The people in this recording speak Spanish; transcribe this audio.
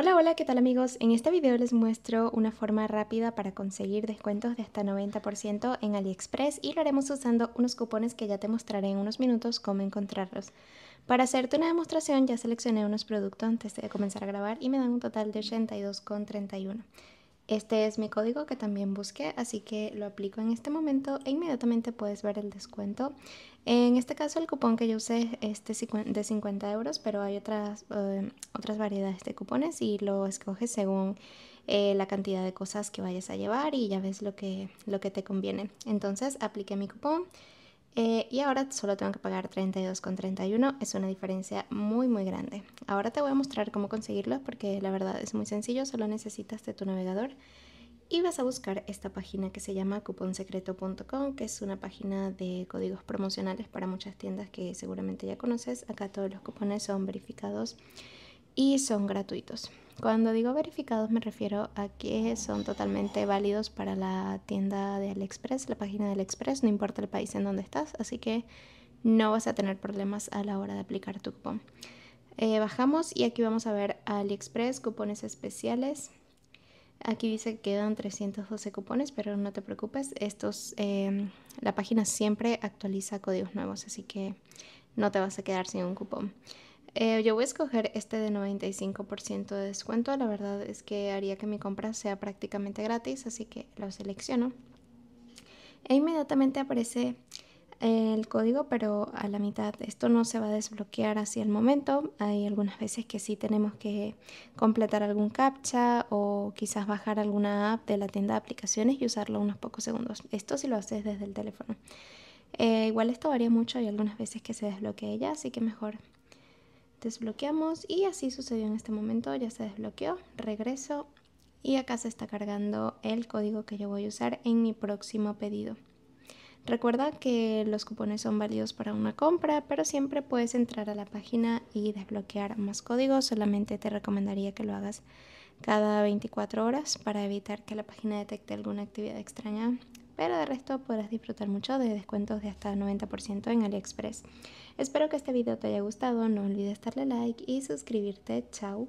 Hola, hola, ¿qué tal amigos? En este video les muestro una forma rápida para conseguir descuentos de hasta 90% en AliExpress y lo haremos usando unos cupones que ya te mostraré en unos minutos cómo encontrarlos. Para hacerte una demostración ya seleccioné unos productos antes de comenzar a grabar y me dan un total de 82,31. Este es mi código que también busqué, así que lo aplico en este momento e inmediatamente puedes ver el descuento. En este caso el cupón que yo usé es este de 50 euros, pero hay otras, eh, otras variedades de cupones y lo escoges según eh, la cantidad de cosas que vayas a llevar y ya ves lo lo que te conviene. Entonces apliqué mi cupón. Eh, y ahora solo tengo que pagar 32,31. Es una diferencia muy, muy grande. Ahora te voy a mostrar cómo conseguirlo porque la verdad es muy sencillo. Solo necesitas de tu navegador y vas a buscar esta página que se llama cuponsecreto.com, que es una página de códigos promocionales para muchas tiendas que seguramente ya conoces. Acá todos los cupones son verificados y son gratuitos. Cuando digo verificados me refiero a que son totalmente válidos para la tienda de AliExpress, la página de AliExpress, no importa el país en donde estás, así que no vas a tener problemas a la hora de aplicar tu cupón. Eh, bajamos y aquí vamos a ver AliExpress, cupones especiales. Aquí dice que quedan 312 cupones, pero no te preocupes, estos, em, la página siempre actualiza códigos nuevos, así que no te vas a quedar sin un cupón. Eh, yo voy a escoger este de 95% de descuento. La verdad es que haría que mi compra sea prácticamente gratis, así que lo selecciono. E inmediatamente aparece el código, pero a la mitad esto no se va a desbloquear hacia el momento. Hay algunas veces que sí tenemos que completar algún captcha o quizás bajar alguna app de la tienda de aplicaciones y usarlo unos pocos segundos. Esto si sí lo haces desde el teléfono. Eh, igual esto varía mucho, hay algunas veces que se desbloquea ya, así que mejor desbloqueamos y así sucedió en este momento, ya se desbloqueó, regreso y acá se está cargando el código que yo voy a usar en mi próximo pedido. Recuerda que los cupones son válidos para una compra, pero siempre puedes entrar a la página y desbloquear más códigos. Solamente te recomendaría que lo hagas cada 24 horas para evitar que la página detecte alguna actividad extraña pero de resto podrás disfrutar mucho de descuentos de hasta 90% en AliExpress. Espero que este video te haya gustado, no olvides darle like y suscribirte. Chao.